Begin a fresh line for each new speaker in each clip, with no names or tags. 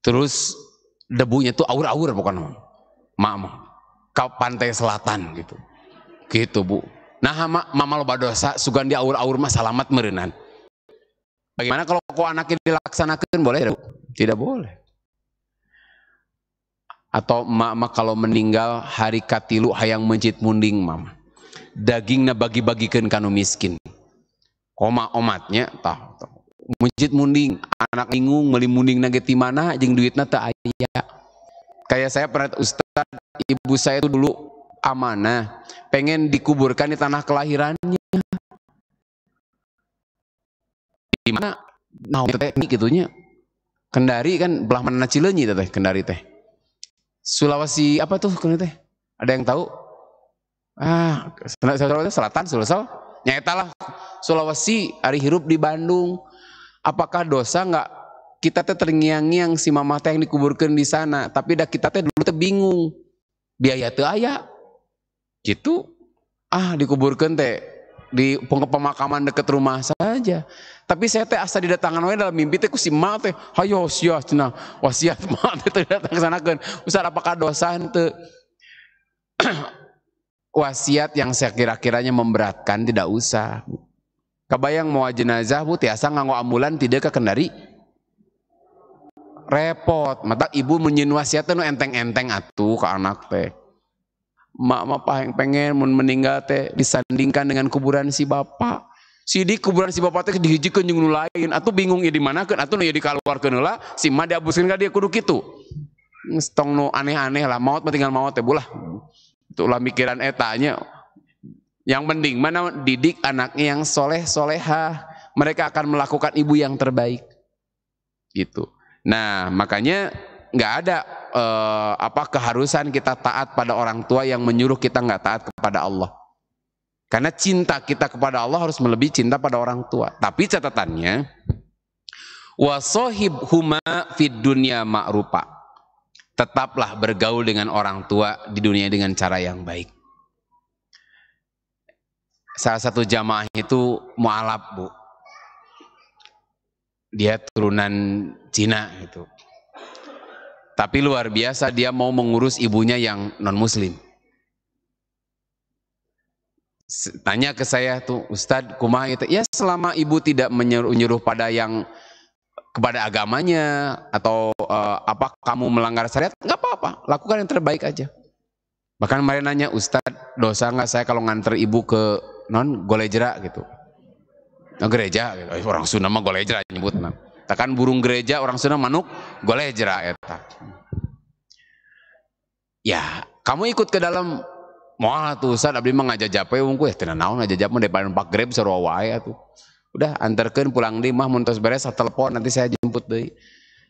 Terus debunya tuh aur-aur bukan mama. ke pantai selatan gitu. Gitu bu. Nah mama, mama lo badosa sugan di aur-aur mah selamat merenan. Bagaimana kalau kau anaknya dilaksanakan boleh tidak? Tidak boleh. Atau mama kalau meninggal hari katilu hayang mencit munding mama. Dagingnya bagi-bagikan kanu miskin. Koma omatnya tahu mujid munding anak bingung meli munding nage di mana jeng duitnya tak ayah kayak saya pernah ustad ibu saya itu dulu amanah pengen dikuburkan di tanah kelahirannya di mana nah teh gitunya Kendari kan belah mana itu teh Kendari teh Sulawesi apa tuh Kendari teh ada yang tahu ah Sulawesi selatan sulawesi nyata Sulawesi hari hirup di Bandung apakah dosa nggak kita teh terngiang-ngiang si mama teh yang dikuburkan di sana tapi dah kita teh dulu teh bingung biaya teh ayah, gitu ah dikuburkan teh di pemakaman deket rumah saja tapi saya teh asa didatangkan oleh dalam mimpi teh ku si ma teh hayo siat cina wasiat ma teh terdatang ke sana kan? usah apakah dosa ente wasiat yang saya kira-kiranya memberatkan tidak usah Kebayang mau jenazah bu tiasa nganggo ambulan tidak ke kendari. Repot, mata ibu menyinuasi wasiatnya nu enteng-enteng atuh ke anak teh. Mak mah yang pengen mun meninggal teh disandingkan dengan kuburan si bapak. Si kuburan si bapak teh dihijikan jeung lain atuh bingung ya di mana kan? atuh nu ya dikaluarkeun heula si mah diabuskeun kan dia kudu itu. Stong nu aneh-aneh lah maut mah tinggal maut teh bu lah. Itulah mikiran etanya yang penting mana didik anaknya yang soleh soleha. Mereka akan melakukan ibu yang terbaik. Gitu. Nah makanya nggak ada eh, apa keharusan kita taat pada orang tua yang menyuruh kita nggak taat kepada Allah. Karena cinta kita kepada Allah harus melebihi cinta pada orang tua. Tapi catatannya, wasohib huma fid dunya ma'rupa. Tetaplah bergaul dengan orang tua di dunia dengan cara yang baik salah satu jamaah itu mualaf bu dia turunan Cina gitu tapi luar biasa dia mau mengurus ibunya yang non muslim tanya ke saya tuh Ustad kumah itu ya selama ibu tidak menyuruh nyuruh pada yang kepada agamanya atau uh, apa kamu melanggar syariat nggak apa-apa lakukan yang terbaik aja bahkan kemarin nanya Ustad dosa nggak saya kalau nganter ibu ke non golejra gitu. Nah, gereja gitu. Eh, orang Sunda mah golejra nah. takkan burung gereja orang Sunda manuk golejra eta. Ya, kamu ikut ke dalam mau tuh Ustaz abdi mah ngajajape ya wongku ya tina naon ngajajap mah depan pak grab sarua ya tuh, Udah antarkan pulang di mah muntas beres, saya telepon nanti saya jemput deh,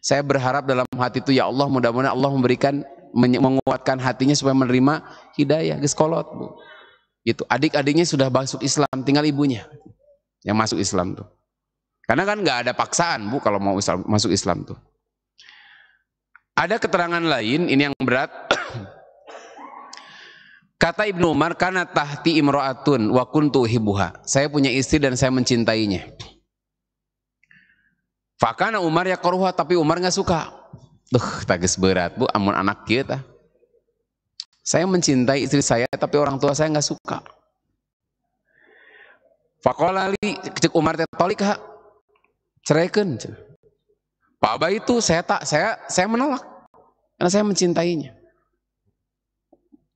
Saya berharap dalam hati itu ya Allah mudah-mudahan Allah memberikan menguatkan hatinya supaya menerima hidayah geskolot. kolot, Bu. Gitu. Adik-adiknya sudah masuk Islam, tinggal ibunya yang masuk Islam tuh. Karena kan nggak ada paksaan bu kalau mau masuk Islam tuh. Ada keterangan lain, ini yang berat. Kata Ibnu Umar, karena tahti imro'atun wa kuntu hibuha. Saya punya istri dan saya mencintainya. Fakana Umar ya koruha, tapi Umar nggak suka. Tuh tagis berat bu, amun anak kita. Saya mencintai istri saya, tapi orang tua saya nggak suka. Fakolali cek Umar teh cerekan. ceraikan. Pak Abah itu saya tak saya saya menolak karena saya mencintainya.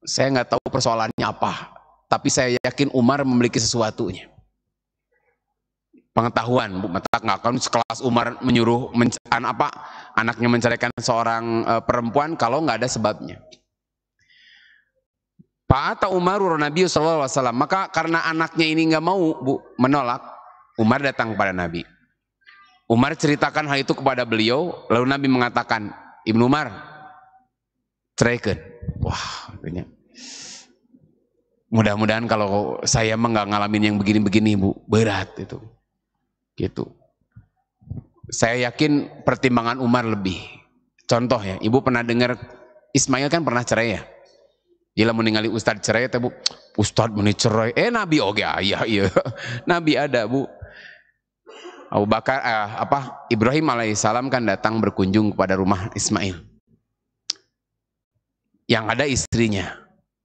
Saya nggak tahu persoalannya apa, tapi saya yakin Umar memiliki sesuatunya. Pengetahuan, Bu Metak nggak akan sekelas Umar menyuruh men, apa anaknya menceraikan seorang e, perempuan kalau nggak ada sebabnya. Fa'ata Umaru Nabi SAW. Maka karena anaknya ini nggak mau bu, menolak, Umar datang kepada Nabi. Umar ceritakan hal itu kepada beliau, lalu Nabi mengatakan, Ibnu Umar, ceraikan. Wah, artinya. Mudah-mudahan kalau saya emang nggak ngalamin yang begini-begini bu, berat itu. Gitu. Saya yakin pertimbangan Umar lebih. Contoh ya, ibu pernah dengar Ismail kan pernah cerai ya? Dia meninggali ustad cerai tapi bu. Ustad meni cerai. Eh nabi oke okay, ayah iya. iya. Nabi ada bu. Abu Bakar eh, apa Ibrahim alaihissalam kan datang berkunjung kepada rumah Ismail. Yang ada istrinya.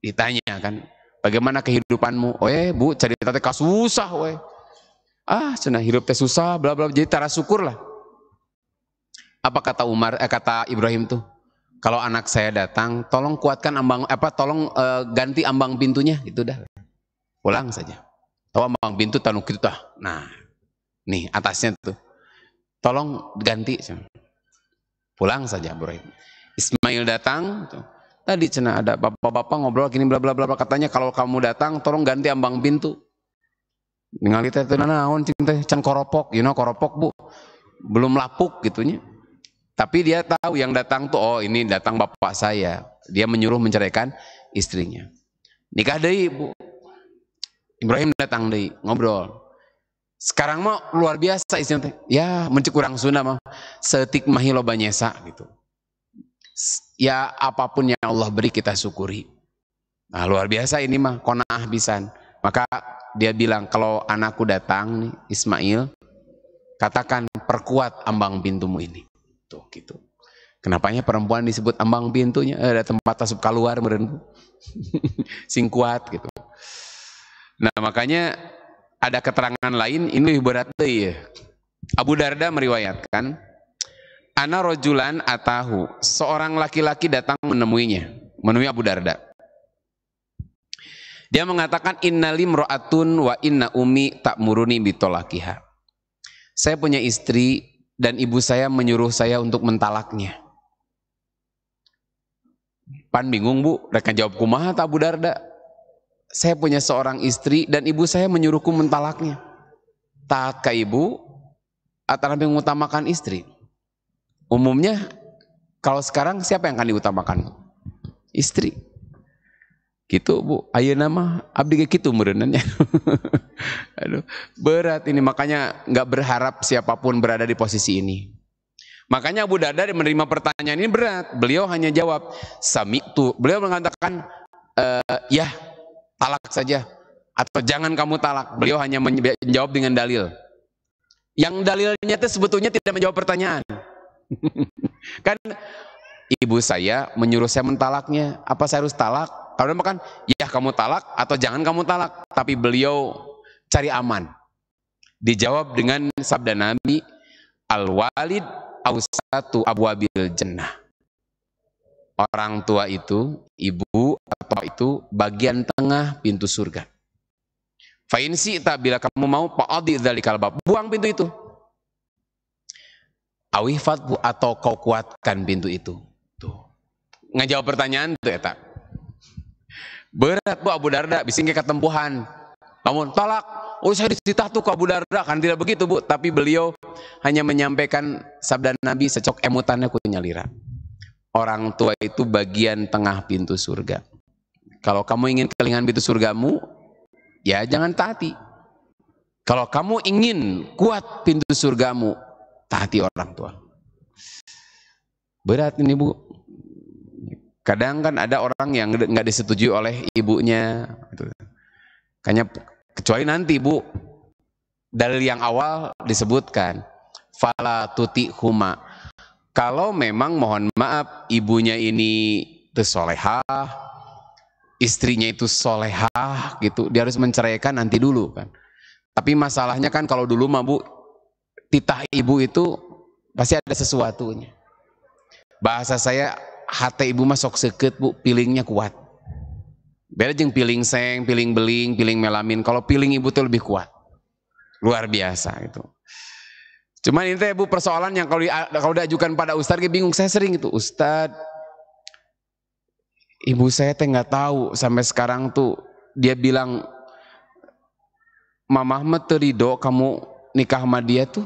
Ditanya kan, bagaimana kehidupanmu? Oh eh bu, cari tante kasusah we. Ah, cina hidup teh susah, bla bla jadi tara syukur lah. Apa kata Umar eh, kata Ibrahim tuh? kalau anak saya datang, tolong kuatkan ambang apa tolong uh, ganti ambang pintunya gitu dah. Pulang saja. Tahu ambang pintu tanuk itu dah. Nah, nih atasnya tuh. Tolong ganti. Pulang saja Bro. Ismail datang tuh. Tadi cina ada bapak-bapak ngobrol gini bla bla bla katanya kalau kamu datang tolong ganti ambang pintu. Ningali teh nah, nah, naon cing teh koropok, you know koropok Bu. Belum lapuk gitunya. Tapi dia tahu yang datang tuh, oh ini datang bapak saya. Dia menyuruh menceraikan istrinya. Nikah deh ibu. Ibrahim datang deh, ngobrol. Sekarang mah luar biasa istrinya. Ya, mencik kurang sunnah mah. Setik mahilo banyesa gitu. Ya apapun yang Allah beri kita syukuri. Nah luar biasa ini mah, konah bisan. Maka dia bilang, kalau anakku datang nih, Ismail, katakan perkuat ambang pintumu ini pintu gitu. Kenapanya perempuan disebut ambang pintunya eh, ada tempat asup keluar meren. Singkuat gitu. Nah, makanya ada keterangan lain ini lebih berat ya. Abu Darda meriwayatkan Ana rojulan atahu seorang laki-laki datang menemuinya menemui Abu Darda dia mengatakan Innalim ro'atun wa inna umi tak muruni bitolakiha saya punya istri dan ibu saya menyuruh saya untuk mentalaknya. Pan bingung bu, mereka jawab kumaha tak Bu Darda. Saya punya seorang istri dan ibu saya menyuruhku mentalaknya. Taat ke ibu atau lebih mengutamakan istri. Umumnya kalau sekarang siapa yang akan diutamakan? Istri. Gitu bu, ayo nama abdi kayak gitu merenanya Aduh, berat ini makanya nggak berharap siapapun berada di posisi ini. Makanya Abu Darda menerima pertanyaan ini berat. Beliau hanya jawab sami itu. Beliau mengatakan e, ya talak saja atau jangan kamu talak. Beliau hanya menjawab dengan dalil. Yang dalilnya itu sebetulnya tidak menjawab pertanyaan. kan ibu saya menyuruh saya mentalaknya. Apa saya harus talak? Kalau makan, ya kamu talak atau jangan kamu talak. Tapi beliau cari aman. Dijawab dengan sabda Nabi, Al-walid awsatu abwabil jannah. Orang tua itu, ibu atau itu bagian tengah pintu surga. Fa'in tak bila kamu mau pa'adi dzalikal bab. Buang pintu itu. bu atau kau kuatkan pintu itu. Tuh. Ngejawab pertanyaan tuh ya tak? Berat bu Abu Darda, ke ketempuhan. Namun tolak, oh saya disitah tuh ke Abu Darda, kan tidak begitu bu. Tapi beliau hanya menyampaikan sabda Nabi secok emutannya ku nyalira. Orang tua itu bagian tengah pintu surga. Kalau kamu ingin kelingan pintu surgamu, ya jangan taati. Kalau kamu ingin kuat pintu surgamu, taati orang tua. Berat ini bu. Kadang kan ada orang yang nggak disetujui oleh ibunya. Gitu. Kayaknya kecuali nanti bu dalil yang awal disebutkan fala tuti huma. Kalau memang mohon maaf ibunya ini solehah, istrinya itu solehah gitu, dia harus menceraikan nanti dulu kan. Tapi masalahnya kan kalau dulu mah bu, titah ibu itu pasti ada sesuatunya. Bahasa saya hati ibu masuk seket bu pilingnya kuat beda jeng piling seng piling beling piling melamin kalau piling ibu tuh lebih kuat luar biasa itu cuman ini teh bu persoalan yang kalau kalau diajukan pada ustadz bingung saya sering itu ustadz ibu saya teh nggak tahu sampai sekarang tuh dia bilang Mama mamah meterido kamu nikah sama dia tuh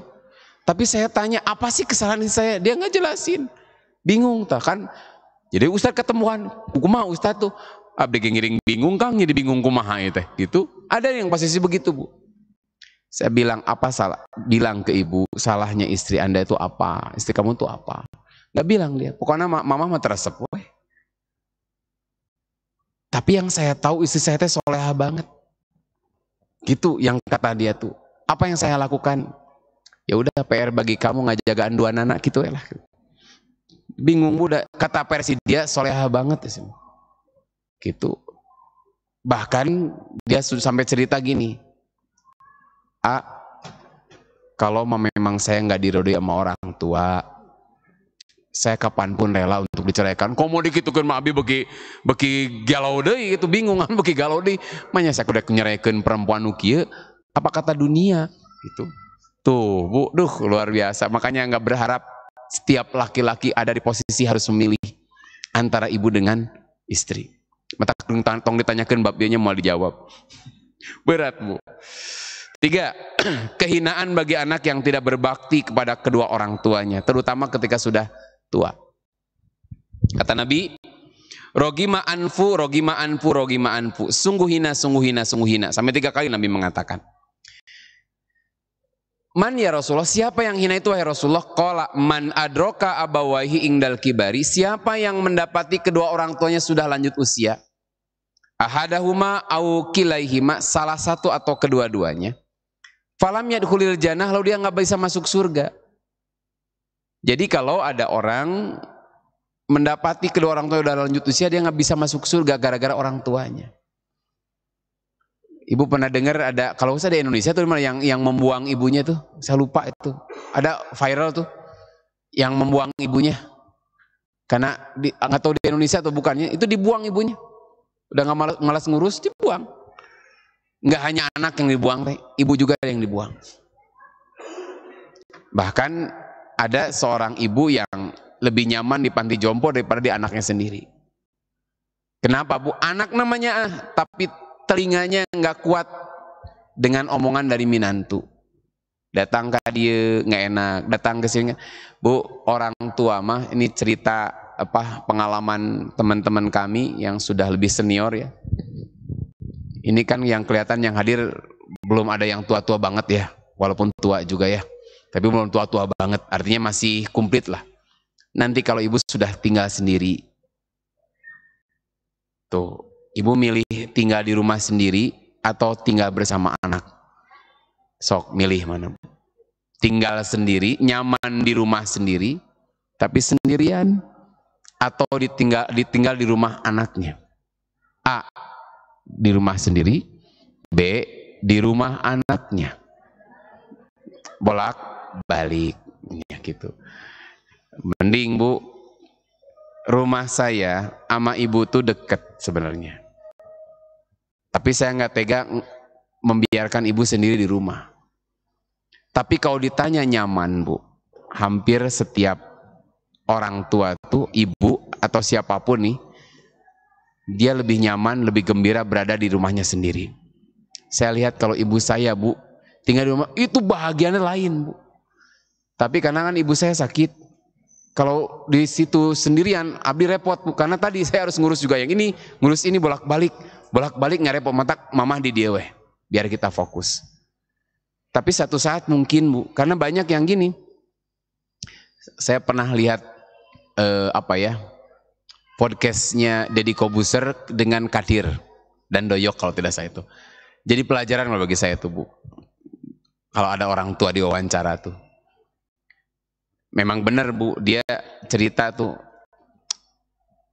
tapi saya tanya apa sih kesalahan saya dia nggak jelasin bingung tak kan jadi Ustadz ketemuan, kumaha Ustadz tuh, abdi ngiring bingung kang, jadi bingung kumaha itu, ya, itu gitu. Ada yang pasti sih begitu bu. Saya bilang apa salah, bilang ke ibu, salahnya istri anda itu apa, istri kamu itu apa. Gak bilang dia, pokoknya mama mah teresep Tapi yang saya tahu istri saya teh soleha banget. Gitu yang kata dia tuh. Apa yang saya lakukan? Ya udah PR bagi kamu ngajagaan dua anak gitu ya lah bingung muda kata Persi dia soleha banget ya gitu bahkan dia sudah sampai cerita gini A kalau memang saya nggak dirodi sama orang tua saya kapanpun rela untuk diceraikan kok mau dikitukan mah abi bagi beki galau deh itu bingung kan bagi galau deh makanya saya kuda nyeraikan perempuan nukie. apa kata dunia Itu, tuh bu duh luar biasa makanya nggak berharap setiap laki-laki ada di posisi harus memilih antara ibu dengan istri. Mata tong ditanyakan bab mau dijawab. Berat bu. Tiga, kehinaan bagi anak yang tidak berbakti kepada kedua orang tuanya, terutama ketika sudah tua. Kata Nabi, Rogi maanfu, Rogi maanfu, Rogi maanfu. Sungguh hina, sungguh hina, sungguh hina. Sampai tiga kali Nabi mengatakan. Man ya Rasulullah, siapa yang hina itu wahai Rasulullah? Kola man adroka abawahi ingdal kibari. Siapa yang mendapati kedua orang tuanya sudah lanjut usia? Ahadahuma au kilaihima, salah satu atau kedua-duanya. Falam yadkhulil janah, lalu dia nggak bisa masuk surga. Jadi kalau ada orang mendapati kedua orang tuanya sudah lanjut usia, dia nggak bisa masuk surga gara-gara orang tuanya. Ibu pernah dengar ada kalau usah di Indonesia tuh yang yang membuang ibunya tuh, saya lupa itu. Ada viral tuh yang membuang ibunya. Karena di, nggak tahu di Indonesia atau bukannya itu dibuang ibunya. Udah nggak malas, malas ngurus dibuang. Nggak hanya anak yang dibuang, teh, ibu juga yang dibuang. Bahkan ada seorang ibu yang lebih nyaman di panti jompo daripada di anaknya sendiri. Kenapa bu? Anak namanya ah, tapi telinganya nggak kuat dengan omongan dari Minantu. Datang ke dia nggak enak, datang ke sini. Bu, orang tua mah ini cerita apa pengalaman teman-teman kami yang sudah lebih senior ya. Ini kan yang kelihatan yang hadir belum ada yang tua-tua banget ya, walaupun tua juga ya. Tapi belum tua-tua banget, artinya masih komplit lah. Nanti kalau ibu sudah tinggal sendiri, tuh Ibu milih tinggal di rumah sendiri atau tinggal bersama anak? Sok milih mana? Tinggal sendiri, nyaman di rumah sendiri, tapi sendirian atau ditinggal ditinggal di rumah anaknya. A. Di rumah sendiri. B. Di rumah anaknya. Bolak balik ya gitu. Mending Bu rumah saya sama ibu tuh deket sebenarnya. Tapi saya nggak tega membiarkan ibu sendiri di rumah. Tapi kalau ditanya nyaman bu, hampir setiap orang tua tuh ibu atau siapapun nih, dia lebih nyaman, lebih gembira berada di rumahnya sendiri. Saya lihat kalau ibu saya bu, tinggal di rumah, itu bahagiannya lain bu. Tapi karena kan ibu saya sakit, kalau di situ sendirian, Abdi repot karena tadi saya harus ngurus juga yang ini, ngurus ini bolak-balik, bolak-balik nggak repot mata mamah di dia weh, biar kita fokus. Tapi satu saat mungkin bu, karena banyak yang gini. Saya pernah lihat eh, apa ya podcastnya Deddy Kobuser dengan Kadir dan Doyok kalau tidak saya itu. Jadi pelajaran bagi saya itu bu. Kalau ada orang tua diwawancara tuh memang benar bu dia cerita tuh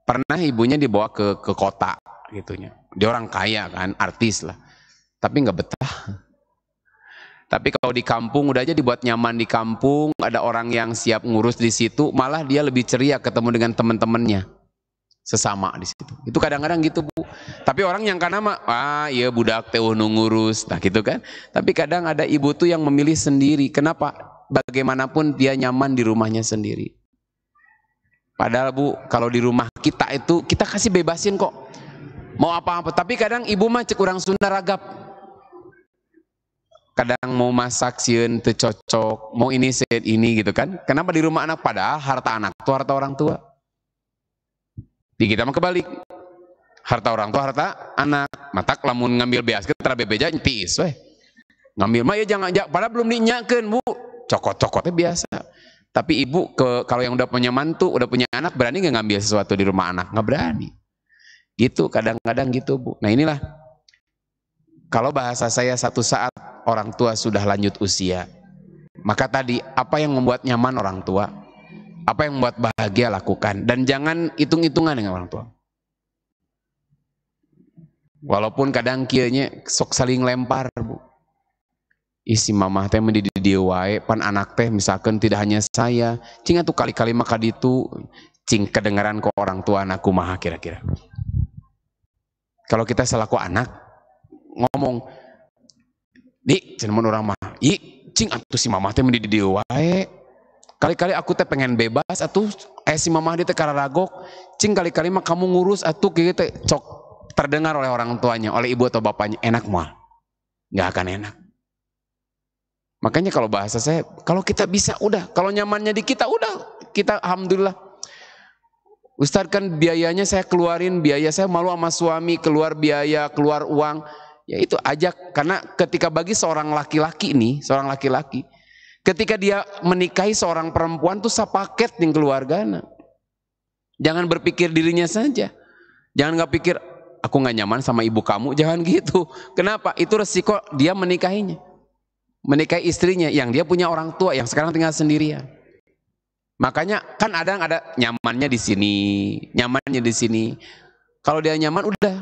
pernah ibunya dibawa ke ke kota gitunya dia orang kaya kan artis lah tapi nggak betah tapi kalau di kampung udah aja dibuat nyaman di kampung ada orang yang siap ngurus di situ malah dia lebih ceria ketemu dengan teman-temannya sesama di situ itu kadang-kadang gitu bu tapi orang yang karena mah ah iya budak teh ngurus nah gitu kan tapi kadang ada ibu tuh yang memilih sendiri kenapa bagaimanapun dia nyaman di rumahnya sendiri. Padahal bu, kalau di rumah kita itu kita kasih bebasin kok. Mau apa-apa. Tapi kadang ibu mah cek kurang Sunda ragap. Kadang mau masak siun, cocok, mau ini siun ini gitu kan. Kenapa di rumah anak padahal harta anak itu harta orang tua. Di kita mah kebalik. Harta orang tua harta anak. Matak lamun ngambil beas kita tara bebeja Ngambil mah ya jangan, jangan padahal belum dinyakin Bu cokot-cokotnya biasa. Tapi ibu ke kalau yang udah punya mantu, udah punya anak, berani nggak ngambil sesuatu di rumah anak? Nggak berani. Gitu, kadang-kadang gitu bu. Nah inilah, kalau bahasa saya satu saat orang tua sudah lanjut usia, maka tadi apa yang membuat nyaman orang tua, apa yang membuat bahagia lakukan. Dan jangan hitung-hitungan dengan orang tua. Walaupun kadang kianya sok saling lempar bu isi mamah teh mendidih dia wae pan anak teh misalkan tidak hanya saya cing tuh kali-kali maka ditu cing kedengaran ke orang tua anakku maha kira-kira kalau kita selaku anak ngomong di cuman orang mah i cing atuh si mamah teh mendidih dia wae kali-kali aku teh pengen bebas atau eh si mamah dia teh kararagok cing kali-kali mah kamu ngurus atuh kita cok terdengar oleh orang tuanya oleh ibu atau bapaknya enak mah nggak akan enak Makanya kalau bahasa saya, kalau kita bisa udah, kalau nyamannya di kita udah, kita alhamdulillah. Ustaz kan biayanya saya keluarin, biaya saya malu sama suami, keluar biaya, keluar uang. Ya itu ajak, karena ketika bagi seorang laki-laki ini, seorang laki-laki, ketika dia menikahi seorang perempuan tuh sepaket nih keluargana. Jangan berpikir dirinya saja. Jangan nggak pikir, aku nggak nyaman sama ibu kamu, jangan gitu. Kenapa? Itu resiko dia menikahinya menikahi istrinya yang dia punya orang tua yang sekarang tinggal sendirian. Makanya kan ada yang ada nyamannya di sini, nyamannya di sini. Kalau dia nyaman udah,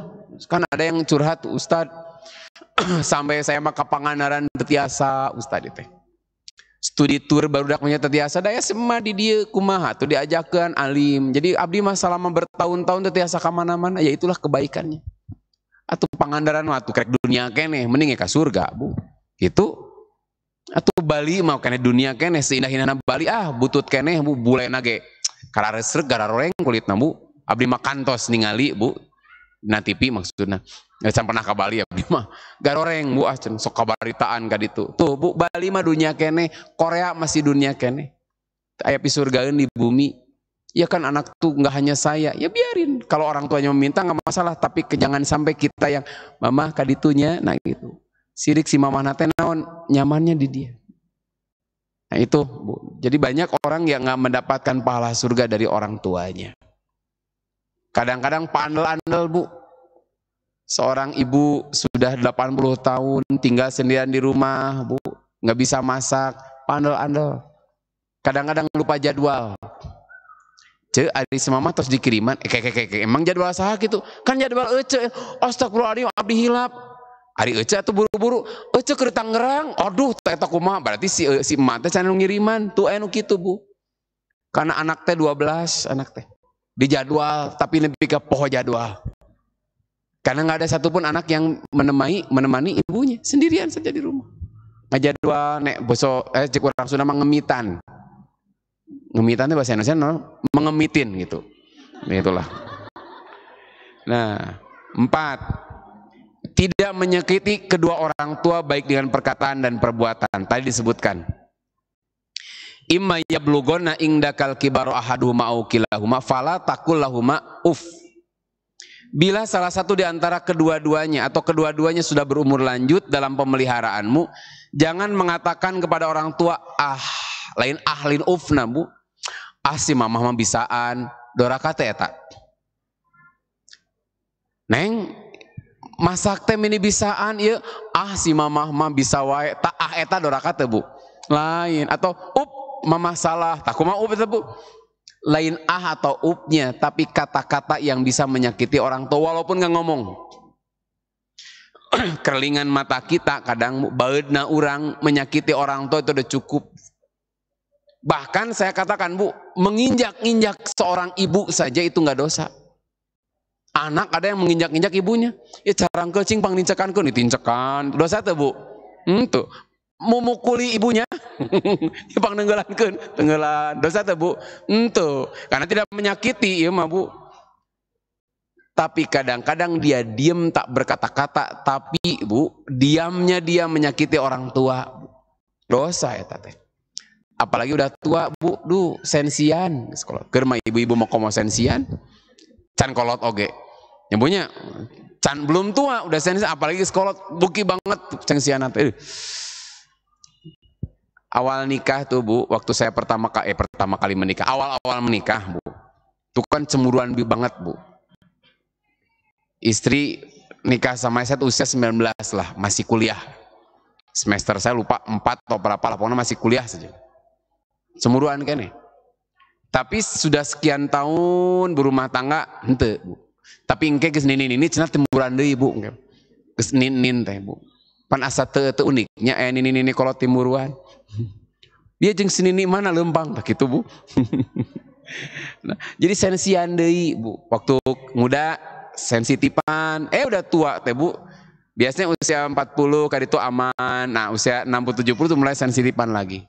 kan ada yang curhat Ustad sampai saya mah ke Pangandaran tetiasa Ustad itu. Studi tour baru punya tetiasa daya semua di dia kumaha tuh diajakan alim. Jadi abdi mah selama bertahun-tahun tetiasa ke mana-mana ya itulah kebaikannya. Atau Pangandaran waktu krek dunia kene mending ya ke surga, Bu. Itu atau Bali mau kene dunia kene seindah indahnya Bali ah butut kene bu karena resrek gara roeng kulit nabu Abdi makan tos ningali bu. Na TV maksudnya Ya eh, pernah ke Bali ya abdi mah. Garoreng bu ah sok kabaritaan gak ditu. Tuh bu Bali mah dunia kene, Korea masih dunia kene. pisur surga di bumi. Ya kan anak tuh nggak hanya saya, ya biarin. Kalau orang tuanya meminta nggak masalah, tapi jangan sampai kita yang mama kaditunya, nah gitu. Sirik si mama nate naon, nyamannya di dia. Nah itu, Bu. Jadi banyak orang yang nggak mendapatkan pahala surga dari orang tuanya. Kadang-kadang pandel-andel, Bu. Seorang ibu sudah 80 tahun tinggal sendirian di rumah, Bu. Nggak bisa masak, pandel-andel. Kadang-kadang lupa jadwal. Ce, si mama terus dikiriman, eh, emang jadwal sah gitu? Kan jadwal ece, eh, eh, astagfirullahaladzim, abdi hilap, hari Eca tuh buru-buru, Eca ke Tangerang, aduh tak kumaha, berarti si, eh, si emak teh cana ngiriman, tuh enu gitu bu. Karena anak teh 12, anak teh. Dijadwal, tapi lebih ke poho jadwal. Karena nggak ada satupun anak yang menemani menemani ibunya, sendirian saja di rumah. Ngajadwal, nek besok eh cek orang sudah ngemitan. Ngemitan itu bahasa Indonesia, no? mengemitin gitu. Nah, Itulah. Nah, empat, tidak menyakiti kedua orang tua baik dengan perkataan dan perbuatan. Tadi disebutkan. Imma yablugona indakal kibaru ahaduhuma au kilahuma fala takul lahuma uf. Bila salah satu di antara kedua-duanya atau kedua-duanya sudah berumur lanjut dalam pemeliharaanmu, jangan mengatakan kepada orang tua ah, lain ahlin ufna bu. Ah si mamah mah bisaan, dora kata Neng, masak teh mini bisaan ya ah si mama mah bisa wae tak ah eta doraka teh bu lain atau up mama salah tak mah up teh bu lain ah atau upnya tapi kata-kata yang bisa menyakiti orang tua walaupun nggak ngomong kerlingan mata kita kadang bautna orang menyakiti orang tua itu udah cukup bahkan saya katakan bu menginjak-injak seorang ibu saja itu nggak dosa Anak ada yang menginjak-injak ibunya. Ya carang kecing pang nincekan kun. ditincekan. Dosa tuh bu. Hmm, tuh. Memukuli ibunya. pang nenggelan kun, Tenggelan. Dosa tuh bu. Hmm, tuh. Karena tidak menyakiti ya mah bu. Tapi kadang-kadang dia diam tak berkata-kata. Tapi bu, diamnya dia menyakiti orang tua. Dosa ya tante. Ya. Apalagi udah tua bu, duh sensian. Sekolah. Germa ibu-ibu mau komo sensian can kolot oge nyebutnya can belum tua udah sensi apalagi sekolot buki banget ceng sianat eh. awal nikah tuh bu waktu saya pertama kali eh, pertama kali menikah awal awal menikah bu tuh kan cemuruan bi banget bu istri nikah sama saya usia 19 lah masih kuliah semester saya lupa 4 atau berapa lah pokoknya masih kuliah saja cemuruan kan ya? Tapi sudah sekian tahun berumah tangga ente Bu. Tapi ingke kes nini nini cina timuran deh Bu. kes ninin teh, Bu. Pan asa te teu uniknya eh nini nini kalau timuruan. Dia sini sinini mana lempang tak itu Bu. nah, jadi sensian deh Bu. Waktu muda sensitifan, eh udah tua teh, Bu. Biasanya usia 40 kali itu aman. Nah, usia 60 70 itu mulai sensitifan lagi.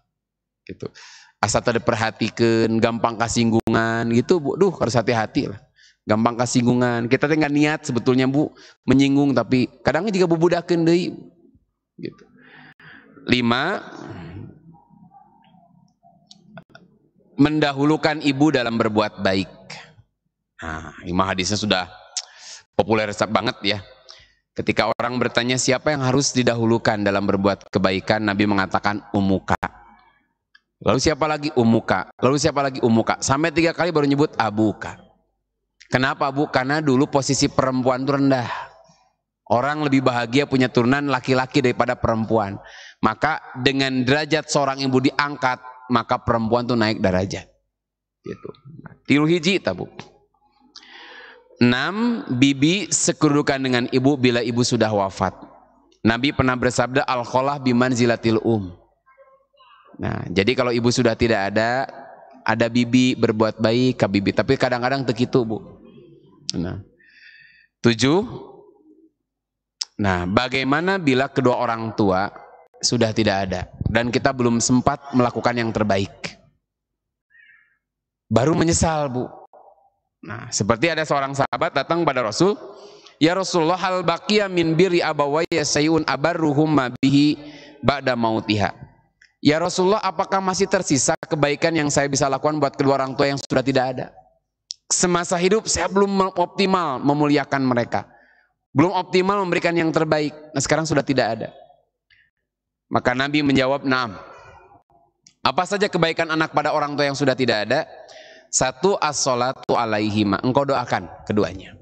Gitu asal tadi perhatikan gampang kasinggungan gitu bu duh harus hati-hati lah gampang kasinggungan kita tinggal niat sebetulnya bu menyinggung tapi kadangnya juga bubudakeun deh. gitu lima mendahulukan ibu dalam berbuat baik nah lima hadisnya sudah populer banget ya ketika orang bertanya siapa yang harus didahulukan dalam berbuat kebaikan Nabi mengatakan umuka Lalu siapa lagi? Umuka. Lalu siapa lagi? Umuka. Sampai tiga kali baru nyebut abuka. Kenapa bu? Karena dulu posisi perempuan itu rendah. Orang lebih bahagia punya turunan laki-laki daripada perempuan. Maka dengan derajat seorang ibu diangkat, maka perempuan tuh naik derajat. Gitu. Tiru hiji tabu. Enam, bibi sekedudukan dengan ibu bila ibu sudah wafat. Nabi pernah bersabda, Al-Kholah biman zilatil um. Nah, jadi kalau ibu sudah tidak ada, ada bibi berbuat baik ke bibi, tapi kadang-kadang begitu, Bu. Nah. Tujuh. Nah, bagaimana bila kedua orang tua sudah tidak ada dan kita belum sempat melakukan yang terbaik? Baru menyesal, Bu. Nah, seperti ada seorang sahabat datang pada Rasul, "Ya Rasulullah, hal baqiya min biri abawayya sayun abarruhum bihi ba'da mautiha." Ya Rasulullah, apakah masih tersisa kebaikan yang saya bisa lakukan buat kedua orang tua yang sudah tidak ada? Semasa hidup saya belum optimal memuliakan mereka. Belum optimal memberikan yang terbaik. Nah sekarang sudah tidak ada. Maka Nabi menjawab, naam. Apa saja kebaikan anak pada orang tua yang sudah tidak ada? Satu, as-salatu alaihima. Engkau doakan keduanya.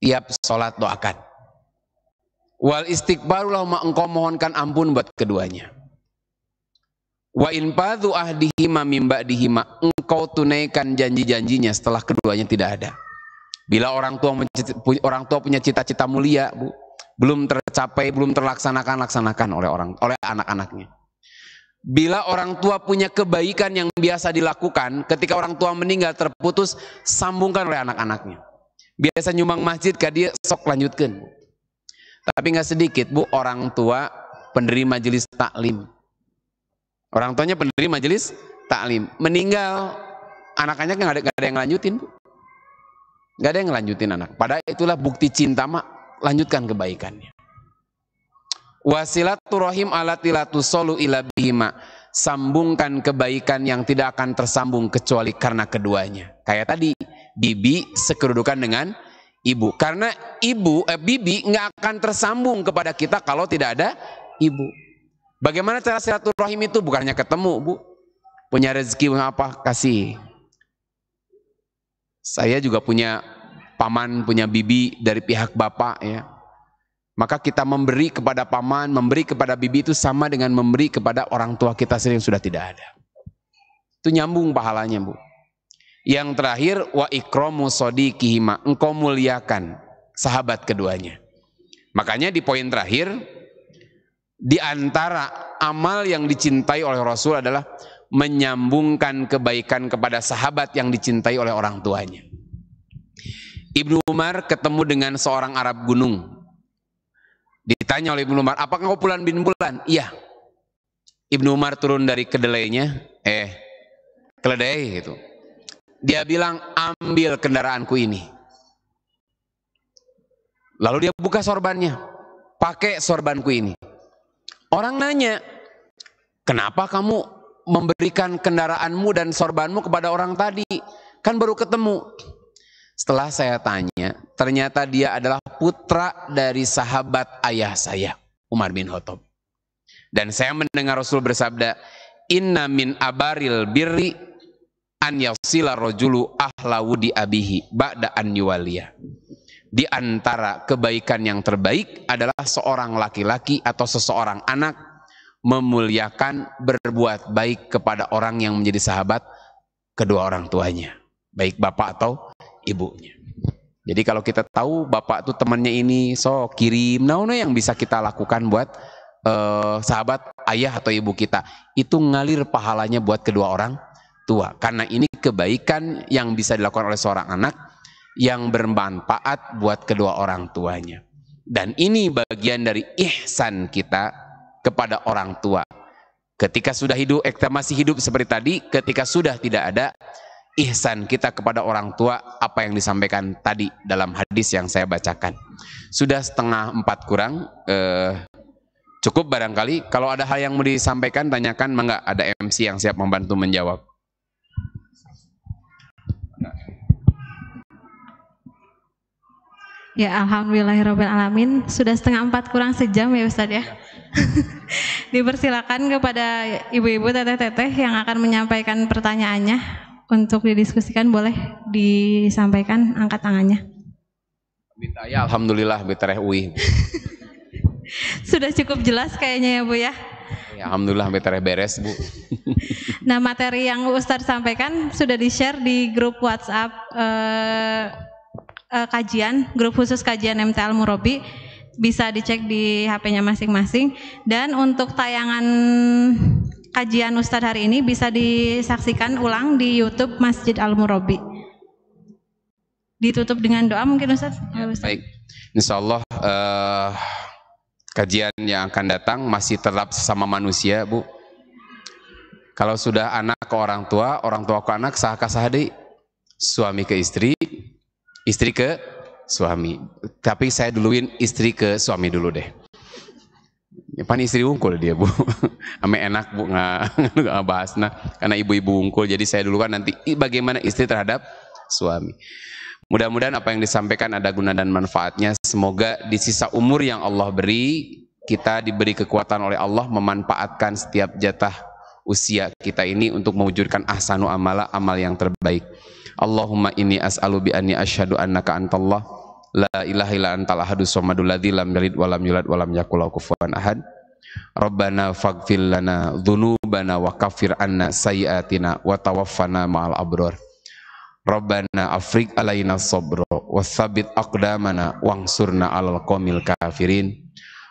Tiap sholat doakan. Wal istighfarulah engkau mohonkan ampun buat keduanya. Wa in padu ahdihima mimba dihima. Engkau tunaikan janji-janjinya setelah keduanya tidak ada. Bila orang tua orang tua punya cita-cita mulia, Bu, belum tercapai, belum terlaksanakan, laksanakan oleh orang oleh anak-anaknya. Bila orang tua punya kebaikan yang biasa dilakukan, ketika orang tua meninggal terputus, sambungkan oleh anak-anaknya. Biasa nyumbang masjid, ke dia sok lanjutkan. Tapi nggak sedikit, Bu, orang tua penerima majelis taklim Orang tuanya pendiri majelis taklim. Meninggal, anakannya anaknya nggak ada, ada yang lanjutin, Gak Nggak ada yang lanjutin anak. Padahal itulah bukti cinta mak, lanjutkan kebaikannya. Wasilaturahim alatilatu solu ila bihima. Sambungkan kebaikan yang tidak akan tersambung kecuali karena keduanya. Kayak tadi, bibi sekerudukan dengan ibu. Karena ibu, eh, bibi nggak akan tersambung kepada kita kalau tidak ada ibu. Bagaimana cara silaturahim itu? Bukannya ketemu, Bu. Punya rezeki apa? Kasih. Saya juga punya paman, punya bibi dari pihak bapak ya. Maka kita memberi kepada paman, memberi kepada bibi itu sama dengan memberi kepada orang tua kita sendiri yang sudah tidak ada. Itu nyambung pahalanya, Bu. Yang terakhir wa ikramu sadiqihima, engkau muliakan sahabat keduanya. Makanya di poin terakhir di antara amal yang dicintai oleh Rasul adalah menyambungkan kebaikan kepada sahabat yang dicintai oleh orang tuanya. Ibnu Umar ketemu dengan seorang Arab gunung. Ditanya oleh Ibnu Umar, apakah kau pulan bin Bulan? Iya. Ibnu Umar turun dari kedelainya, eh, keledai itu. Dia bilang, ambil kendaraanku ini. Lalu dia buka sorbannya, pakai sorbanku ini. Orang nanya, kenapa kamu memberikan kendaraanmu dan sorbanmu kepada orang tadi? Kan baru ketemu. Setelah saya tanya, ternyata dia adalah putra dari sahabat ayah saya, Umar bin Khattab. Dan saya mendengar Rasul bersabda, Inna min abaril birri an yasila rojulu ahlawu di abihi ba'da an yuwaliyah di antara kebaikan yang terbaik adalah seorang laki-laki atau seseorang anak memuliakan berbuat baik kepada orang yang menjadi sahabat kedua orang tuanya, baik bapak atau ibunya. Jadi kalau kita tahu bapak itu temannya ini, so kirim nauna yang bisa kita lakukan buat eh, sahabat ayah atau ibu kita, itu ngalir pahalanya buat kedua orang tua. Karena ini kebaikan yang bisa dilakukan oleh seorang anak yang bermanfaat buat kedua orang tuanya. Dan ini bagian dari ihsan kita kepada orang tua. Ketika sudah hidup, eh, kita masih hidup seperti tadi, ketika sudah tidak ada, ihsan kita kepada orang tua apa yang disampaikan tadi dalam hadis yang saya bacakan. Sudah setengah empat kurang, eh, cukup barangkali. Kalau ada hal yang mau disampaikan, tanyakan, enggak ada MC yang siap membantu menjawab. Ya, ya Alamin Sudah setengah empat kurang sejam ya ustadz ya Dipersilakan kepada ibu-ibu teteh-teteh yang akan menyampaikan pertanyaannya Untuk didiskusikan boleh disampaikan angkat tangannya ya Alhamdulillah Betereh UI. Sudah cukup jelas kayaknya ya Bu ya Ya, Alhamdulillah meternya beres Bu. nah materi yang Ustadz sampaikan sudah di-share di grup WhatsApp eh, uh, kajian, grup khusus kajian MTL Murobi bisa dicek di HP-nya masing-masing dan untuk tayangan kajian Ustadz hari ini bisa disaksikan ulang di YouTube Masjid Al Murobi. Ditutup dengan doa mungkin Ustadz. Ya, baik. Insya Allah uh, eh, kajian yang akan datang masih terlap sama manusia, Bu. Kalau sudah anak ke orang tua, orang tua ke anak, sah kasah suami ke istri, istri ke suami. Tapi saya duluin istri ke suami dulu deh. Ya, pan istri ungkul dia bu, ame enak bu nggak nggak bahas nah karena ibu-ibu ungkul, jadi saya dulu kan nanti bagaimana istri terhadap suami. Mudah-mudahan apa yang disampaikan ada guna dan manfaatnya. Semoga di sisa umur yang Allah beri kita diberi kekuatan oleh Allah memanfaatkan setiap jatah usia kita ini untuk mewujudkan ahsanu amala amal yang terbaik. Allahumma inni as'alu bi anni asyhadu annaka antallah la ilaha illa antal ahadu somadul ladzi lam yalid wa lam yulad wa lam yakul lahu kufuwan ahad. Rabbana faghfir lana dzunubana wa kafir anna sayiatina wa tawaffana ma'al abrar. Rabbana afrik alaina sabra wa tsabbit aqdamana wangsurna alal qomil kafirin.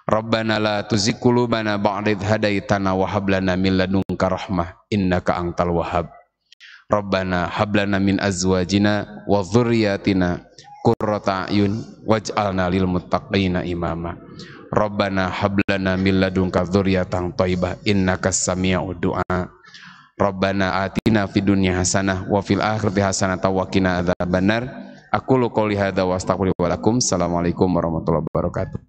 Rabbana la tuzigh qulubana ba'da idh hadaitana wa hab lana min ladunka rahmah innaka antal wahhab. Rabbana hablana min azwajina wa dzurriyyatina qurrata ayun waj'alna lil muttaqina imama. Rabbana hablana min ladunka dzurriyyatan thayyibah innaka samiu du'a. Rabbana atina fid dunya hasanah wa fil akhirati hasanah wa qina adzabannar. Aku lu qouli hadza wa lakum. Assalamualaikum warahmatullahi wabarakatuh.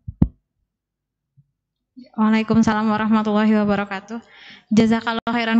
Waalaikumsalam warahmatullahi wabarakatuh. Jazakallahu khairan